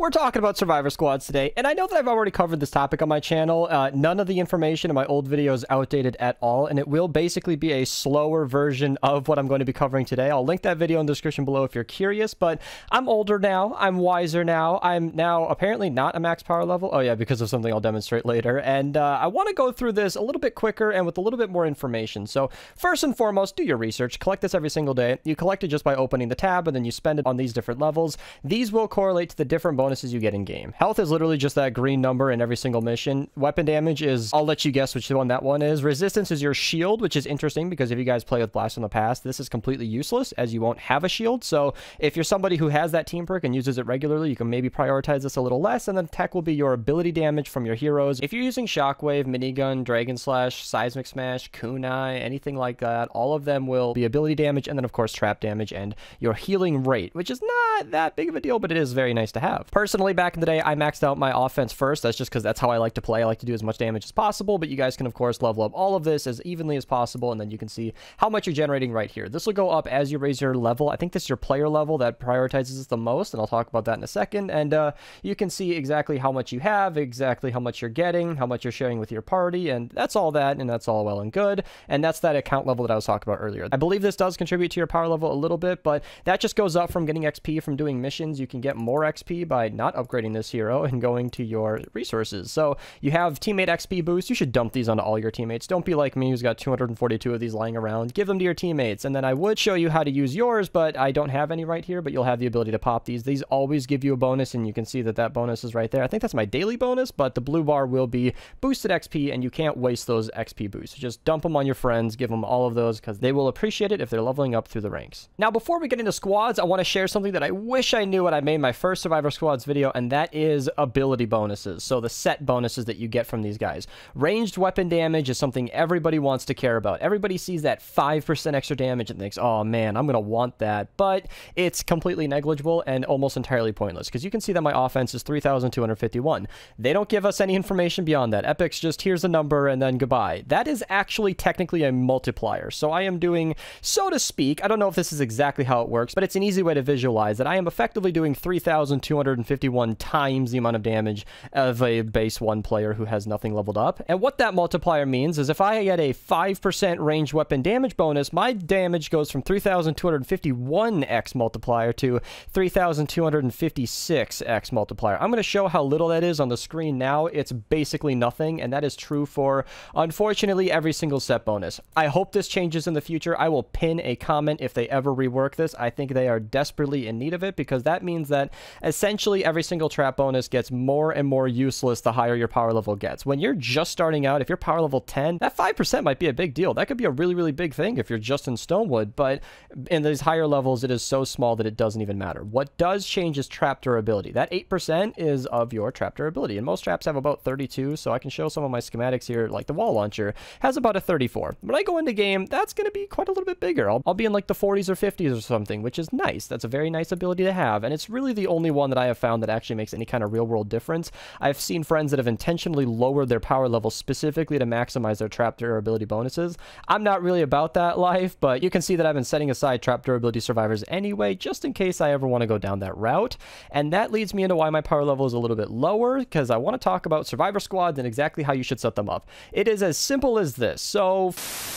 We're talking about Survivor Squads today, and I know that I've already covered this topic on my channel. Uh, none of the information in my old video is outdated at all, and it will basically be a slower version of what I'm going to be covering today. I'll link that video in the description below if you're curious, but I'm older now, I'm wiser now, I'm now apparently not a max power level. Oh yeah, because of something I'll demonstrate later, and uh, I want to go through this a little bit quicker and with a little bit more information. So first and foremost, do your research. Collect this every single day. You collect it just by opening the tab, and then you spend it on these different levels. These will correlate to the different bonus bonuses you get in game. Health is literally just that green number in every single mission. Weapon damage is, I'll let you guess which one that one is. Resistance is your shield, which is interesting because if you guys play with Blast in the past, this is completely useless as you won't have a shield. So if you're somebody who has that team perk and uses it regularly, you can maybe prioritize this a little less. And then tech will be your ability damage from your heroes. If you're using Shockwave, Minigun, Dragon Slash, Seismic Smash, Kunai, anything like that, all of them will be ability damage and then of course trap damage and your healing rate, which is not that big of a deal, but it is very nice to have. Personally, back in the day, I maxed out my offense first. That's just because that's how I like to play. I like to do as much damage as possible, but you guys can, of course, level up all of this as evenly as possible, and then you can see how much you're generating right here. This will go up as you raise your level. I think this is your player level that prioritizes this the most, and I'll talk about that in a second. And uh, you can see exactly how much you have, exactly how much you're getting, how much you're sharing with your party, and that's all that, and that's all well and good. And that's that account level that I was talking about earlier. I believe this does contribute to your power level a little bit, but that just goes up from getting XP from doing missions. You can get more XP by not upgrading this hero and going to your resources. So you have teammate XP boosts. You should dump these onto all your teammates. Don't be like me who's got 242 of these lying around. Give them to your teammates. And then I would show you how to use yours, but I don't have any right here, but you'll have the ability to pop these. These always give you a bonus, and you can see that that bonus is right there. I think that's my daily bonus, but the blue bar will be boosted XP, and you can't waste those XP boosts. Just dump them on your friends, give them all of those, because they will appreciate it if they're leveling up through the ranks. Now, before we get into squads, I want to share something that I wish I knew when I made my first Survivor Squad video, and that is ability bonuses. So the set bonuses that you get from these guys. Ranged weapon damage is something everybody wants to care about. Everybody sees that 5% extra damage and thinks, oh man, I'm going to want that. But it's completely negligible and almost entirely pointless because you can see that my offense is 3,251. They don't give us any information beyond that. Epic's just here's a number and then goodbye. That is actually technically a multiplier. So I am doing, so to speak, I don't know if this is exactly how it works, but it's an easy way to visualize that I am effectively doing 3,250 51 times the amount of damage of a base 1 player who has nothing leveled up. And what that multiplier means is if I get a 5% range weapon damage bonus, my damage goes from 3,251x multiplier to 3,256x multiplier. I'm going to show how little that is on the screen now. It's basically nothing, and that is true for, unfortunately, every single set bonus. I hope this changes in the future. I will pin a comment if they ever rework this. I think they are desperately in need of it because that means that essentially eventually every single trap bonus gets more and more useless the higher your power level gets. When you're just starting out, if you're power level 10, that 5% might be a big deal. That could be a really, really big thing if you're just in Stonewood, but in these higher levels, it is so small that it doesn't even matter. What does change is trap durability. That 8% is of your trap durability, and most traps have about 32, so I can show some of my schematics here, like the wall launcher has about a 34. When I go into game, that's going to be quite a little bit bigger. I'll, I'll be in like the 40s or 50s or something, which is nice. That's a very nice ability to have, and it's really the only one that I have found that actually makes any kind of real world difference. I've seen friends that have intentionally lowered their power level specifically to maximize their trap durability bonuses. I'm not really about that life, but you can see that I've been setting aside trap durability survivors anyway, just in case I ever want to go down that route. And that leads me into why my power level is a little bit lower, because I want to talk about survivor squads and exactly how you should set them up. It is as simple as this. So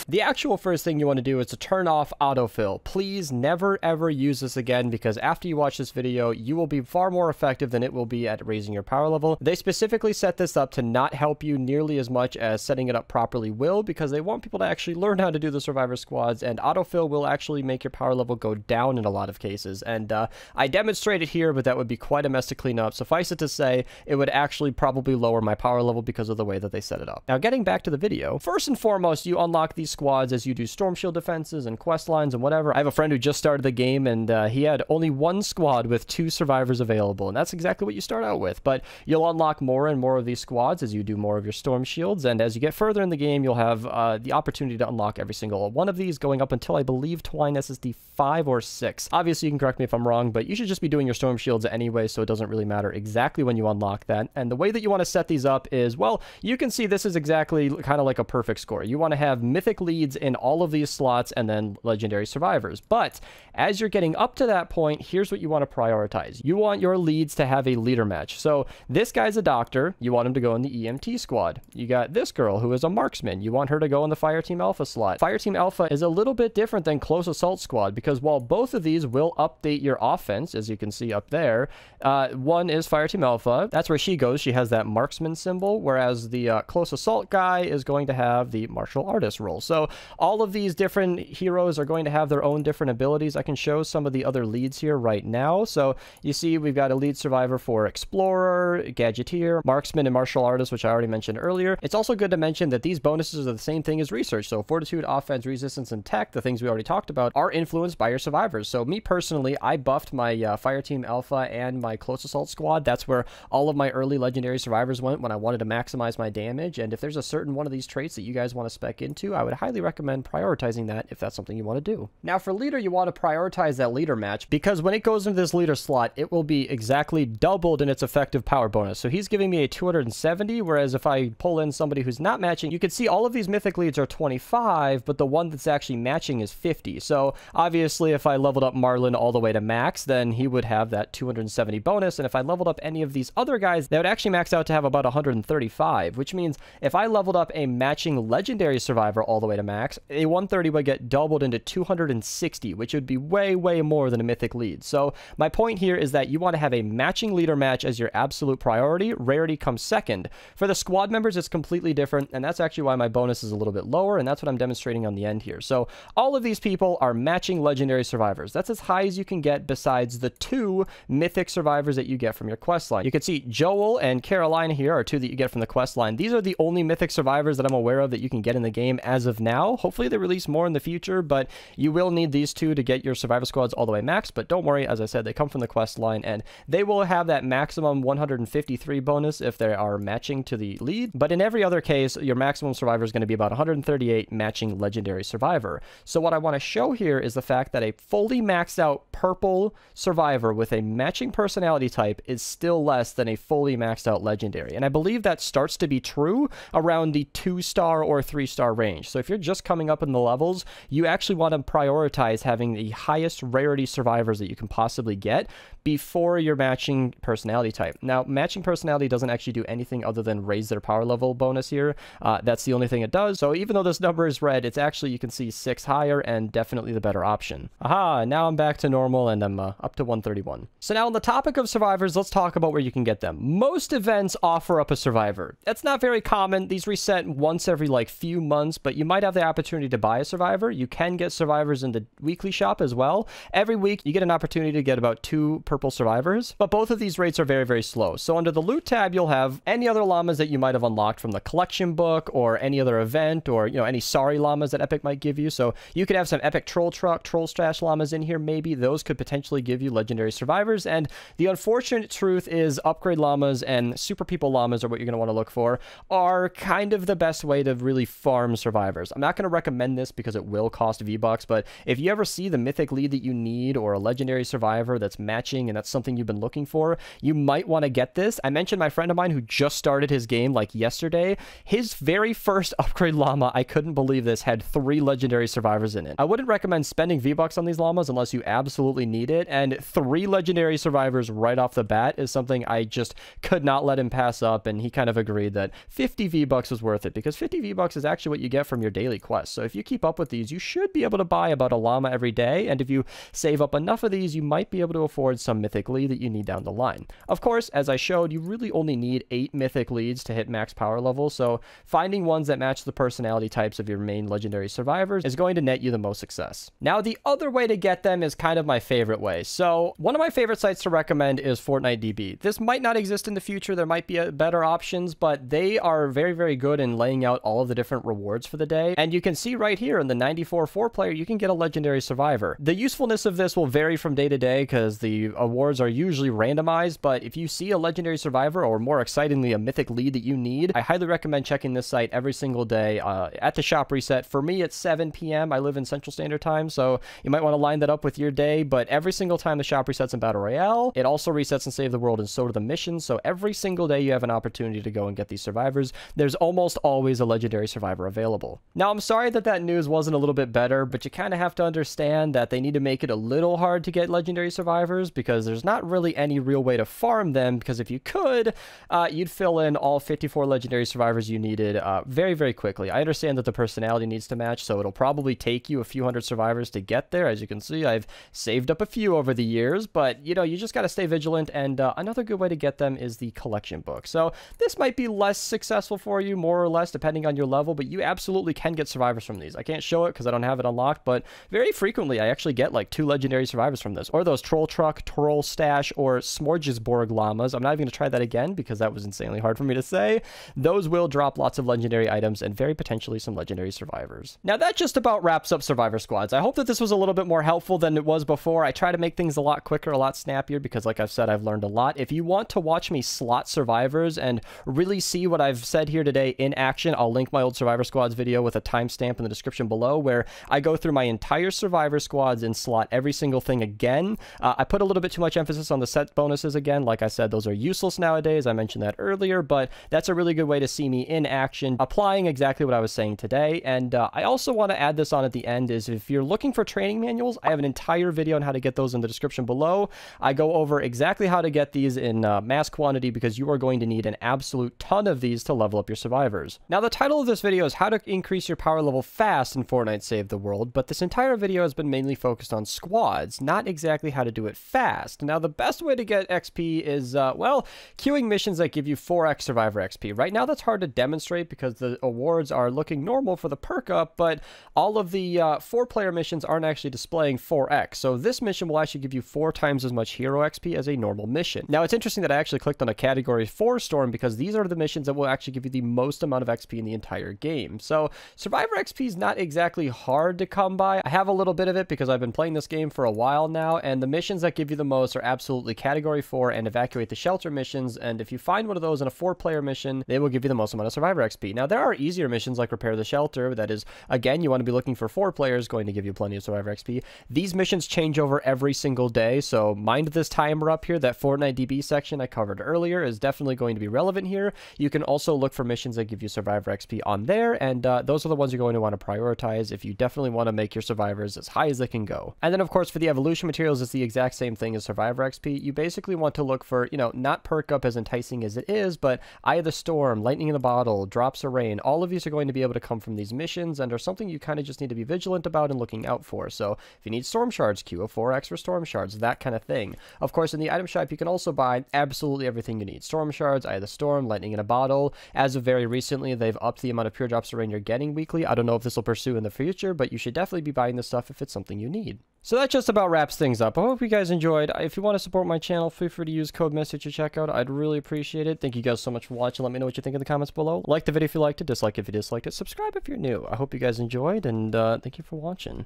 the actual first thing you want to do is to turn off autofill. Please never ever use this again because after you watch this video, you will be far more effective than it will be at raising your power level. They specifically set this up to not help you nearly as much as setting it up properly will because they want people to actually learn how to do the survivor squads and autofill will actually make your power level go down in a lot of cases. And uh, I demonstrated here, but that would be quite a mess to clean up. Suffice it to say, it would actually probably lower my power level because of the way that they set it up. Now getting back to the video, first and foremost, you unlock these squads as you do storm shield defenses and quest lines and whatever. I have a friend who just started the game and uh, he had only one squad with two survivors available available. And that's exactly what you start out with. But you'll unlock more and more of these squads as you do more of your storm shields. And as you get further in the game, you'll have uh, the opportunity to unlock every single one of these going up until I believe Twine SSD 5 or 6. Obviously, you can correct me if I'm wrong, but you should just be doing your storm shields anyway, so it doesn't really matter exactly when you unlock that. And the way that you want to set these up is, well, you can see this is exactly kind of like a perfect score. You want to have mythic leads in all of these slots and then legendary survivors. But as you're getting up to that point, here's what you want to prioritize. You want your lead leads to have a leader match. So this guy's a doctor. You want him to go in the EMT squad. You got this girl who is a marksman. You want her to go in the Fireteam Alpha slot. Fireteam Alpha is a little bit different than Close Assault Squad because while both of these will update your offense, as you can see up there, uh, one is Fireteam Alpha. That's where she goes. She has that marksman symbol, whereas the uh, Close Assault guy is going to have the martial artist role. So all of these different heroes are going to have their own different abilities. I can show some of the other leads here right now. So you see we've got a lead survivor for explorer, gadgeteer, marksman, and martial artist, which I already mentioned earlier. It's also good to mention that these bonuses are the same thing as research. So fortitude, offense, resistance, and tech, the things we already talked about, are influenced by your survivors. So me personally, I buffed my uh, team Alpha and my Close Assault Squad. That's where all of my early legendary survivors went when I wanted to maximize my damage. And if there's a certain one of these traits that you guys want to spec into, I would highly recommend prioritizing that if that's something you want to do. Now for leader, you want to prioritize that leader match because when it goes into this leader slot, it will be exactly exactly doubled in its effective power bonus. So he's giving me a 270, whereas if I pull in somebody who's not matching, you can see all of these mythic leads are 25, but the one that's actually matching is 50. So obviously if I leveled up Marlin all the way to max, then he would have that 270 bonus. And if I leveled up any of these other guys, they would actually max out to have about 135, which means if I leveled up a matching legendary survivor all the way to max, a 130 would get doubled into 260, which would be way, way more than a mythic lead. So my point here is that you want to have a matching leader match as your absolute priority. Rarity comes second. For the squad members, it's completely different, and that's actually why my bonus is a little bit lower, and that's what I'm demonstrating on the end here. So all of these people are matching legendary survivors. That's as high as you can get besides the two mythic survivors that you get from your quest line. You can see Joel and Carolina here are two that you get from the quest line. These are the only mythic survivors that I'm aware of that you can get in the game as of now. Hopefully they release more in the future, but you will need these two to get your survivor squads all the way max. But don't worry, as I said, they come from the quest line and they will have that maximum 153 bonus if they are matching to the lead, but in every other case, your maximum survivor is going to be about 138 matching legendary survivor. So what I want to show here is the fact that a fully maxed out purple survivor with a matching personality type is still less than a fully maxed out legendary. And I believe that starts to be true around the two star or three star range. So if you're just coming up in the levels, you actually want to prioritize having the highest rarity survivors that you can possibly get before your your matching personality type. Now, matching personality doesn't actually do anything other than raise their power level bonus here. Uh, that's the only thing it does. So even though this number is red, it's actually, you can see six higher and definitely the better option. Aha, now I'm back to normal and I'm uh, up to 131. So now on the topic of survivors, let's talk about where you can get them. Most events offer up a survivor. That's not very common. These reset once every like few months, but you might have the opportunity to buy a survivor. You can get survivors in the weekly shop as well. Every week you get an opportunity to get about two purple survivors but both of these rates are very, very slow. So under the loot tab, you'll have any other llamas that you might have unlocked from the collection book or any other event or, you know, any sorry llamas that Epic might give you. So you could have some Epic Troll Truck, Troll Stash llamas in here. Maybe those could potentially give you legendary survivors. And the unfortunate truth is upgrade llamas and super people llamas are what you're going to want to look for are kind of the best way to really farm survivors. I'm not going to recommend this because it will cost V-Bucks, but if you ever see the mythic lead that you need or a legendary survivor that's matching and that's something you've been been looking for. You might want to get this. I mentioned my friend of mine who just started his game like yesterday. His very first upgrade llama, I couldn't believe this, had three legendary survivors in it. I wouldn't recommend spending V-Bucks on these llamas unless you absolutely need it, and three legendary survivors right off the bat is something I just could not let him pass up, and he kind of agreed that 50 V-Bucks was worth it, because 50 V-Bucks is actually what you get from your daily quest. So if you keep up with these, you should be able to buy about a llama every day, and if you save up enough of these, you might be able to afford some mythically that you need down the line. Of course, as I showed, you really only need eight mythic leads to hit max power level, so finding ones that match the personality types of your main legendary survivors is going to net you the most success. Now, the other way to get them is kind of my favorite way. So, one of my favorite sites to recommend is Fortnite DB. This might not exist in the future, there might be uh, better options, but they are very, very good in laying out all of the different rewards for the day. And you can see right here in the 94 4 player, you can get a legendary survivor. The usefulness of this will vary from day to day because the awards are usually usually randomized, but if you see a legendary survivor or more excitingly, a mythic lead that you need, I highly recommend checking this site every single day uh, at the shop reset. For me, it's 7 p.m. I live in Central Standard Time, so you might want to line that up with your day, but every single time the shop resets in Battle Royale, it also resets and Save the World, and so do the missions. So every single day you have an opportunity to go and get these survivors. There's almost always a legendary survivor available. Now, I'm sorry that that news wasn't a little bit better, but you kind of have to understand that they need to make it a little hard to get legendary survivors because there's not really really any real way to farm them because if you could, uh, you'd fill in all 54 legendary survivors you needed uh, very, very quickly. I understand that the personality needs to match, so it'll probably take you a few hundred survivors to get there. As you can see, I've saved up a few over the years, but you know, you just got to stay vigilant. And uh, another good way to get them is the collection book. So this might be less successful for you, more or less, depending on your level, but you absolutely can get survivors from these. I can't show it because I don't have it unlocked, but very frequently I actually get like two legendary survivors from this, or those troll truck, troll stash, or smorgasbord llamas. I'm not even going to try that again because that was insanely hard for me to say. Those will drop lots of legendary items and very potentially some legendary survivors. Now that just about wraps up survivor squads. I hope that this was a little bit more helpful than it was before. I try to make things a lot quicker, a lot snappier because like I've said, I've learned a lot. If you want to watch me slot survivors and really see what I've said here today in action, I'll link my old survivor squads video with a timestamp in the description below where I go through my entire survivor squads and slot every single thing again. Uh, I put a little bit too much emphasis on the set bonuses again. Like I said, those are useless nowadays. I mentioned that earlier, but that's a really good way to see me in action, applying exactly what I was saying today. And uh, I also want to add this on at the end is if you're looking for training manuals, I have an entire video on how to get those in the description below. I go over exactly how to get these in uh, mass quantity because you are going to need an absolute ton of these to level up your survivors. Now, the title of this video is how to increase your power level fast in Fortnite Save the World, but this entire video has been mainly focused on squads, not exactly how to do it fast. Now, the best way to get XP is, uh, well, queuing missions that give you 4x Survivor XP. Right now, that's hard to demonstrate because the awards are looking normal for the perk up, but all of the uh, four player missions aren't actually displaying 4x. So this mission will actually give you four times as much hero XP as a normal mission. Now, it's interesting that I actually clicked on a category 4 storm because these are the missions that will actually give you the most amount of XP in the entire game. So Survivor XP is not exactly hard to come by. I have a little bit of it because I've been playing this game for a while now, and the missions that give you the most are absolutely absolutely category four and evacuate the shelter missions. And if you find one of those in a four player mission, they will give you the most amount of survivor XP. Now, there are easier missions like repair the shelter. That is, again, you want to be looking for four players, going to give you plenty of survivor XP. These missions change over every single day. So mind this timer up here. That Fortnite DB section I covered earlier is definitely going to be relevant here. You can also look for missions that give you survivor XP on there. And uh, those are the ones you're going to want to prioritize if you definitely want to make your survivors as high as they can go. And then, of course, for the evolution materials, it's the exact same thing as survivor XP you basically want to look for, you know, not perk up as enticing as it is, but Eye of the Storm, Lightning in the Bottle, Drops of Rain, all of these are going to be able to come from these missions and are something you kind of just need to be vigilant about and looking out for. So if you need Storm Shards, queue up four extra Storm Shards, that kind of thing. Of course, in the item shop, you can also buy absolutely everything you need. Storm Shards, Eye of the Storm, Lightning in a Bottle. As of very recently, they've upped the amount of Pure Drops of Rain you're getting weekly. I don't know if this will pursue in the future, but you should definitely be buying this stuff if it's something you need. So that just about wraps things up. I hope you guys enjoyed. If you want to support my channel, feel free to use code message to check out. I'd really appreciate it. Thank you guys so much for watching. Let me know what you think in the comments below. Like the video if you liked it, dislike if you disliked it, subscribe if you're new. I hope you guys enjoyed, and uh, thank you for watching.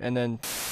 And then...